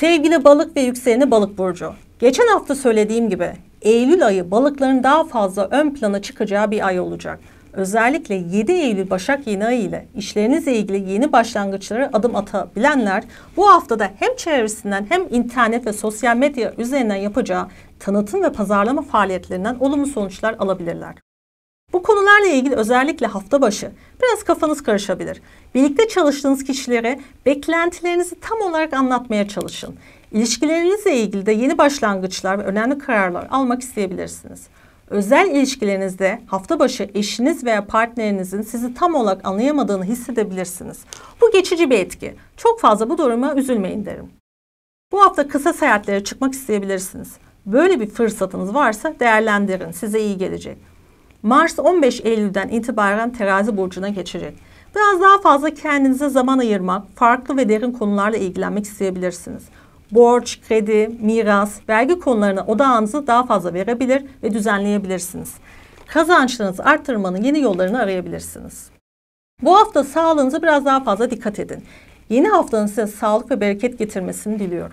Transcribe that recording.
Sevgili balık ve yükseleni balık burcu. Geçen hafta söylediğim gibi Eylül ayı balıkların daha fazla ön plana çıkacağı bir ay olacak. Özellikle 7 Eylül Başak yeni ayı ile işlerinizle ilgili yeni başlangıçlara adım atabilenler bu haftada hem çevresinden hem internet ve sosyal medya üzerinden yapacağı tanıtım ve pazarlama faaliyetlerinden olumlu sonuçlar alabilirler. Bu konularla ilgili özellikle hafta başı biraz kafanız karışabilir. Birlikte çalıştığınız kişilere beklentilerinizi tam olarak anlatmaya çalışın. İlişkilerinizle ilgili de yeni başlangıçlar ve önemli kararlar almak isteyebilirsiniz. Özel ilişkilerinizde hafta başı eşiniz veya partnerinizin sizi tam olarak anlayamadığını hissedebilirsiniz. Bu geçici bir etki. Çok fazla bu duruma üzülmeyin derim. Bu hafta kısa seyahatlere çıkmak isteyebilirsiniz. Böyle bir fırsatınız varsa değerlendirin. Size iyi gelecek. Mars 15 Eylül'den itibaren terazi burcuna geçecek. Biraz daha fazla kendinize zaman ayırmak, farklı ve derin konularla ilgilenmek isteyebilirsiniz. Borç, kredi, miras, vergi konularına odağınızı daha fazla verebilir ve düzenleyebilirsiniz. Kazançlarınızı arttırmanın yeni yollarını arayabilirsiniz. Bu hafta sağlığınıza biraz daha fazla dikkat edin. Yeni haftanın size sağlık ve bereket getirmesini diliyorum.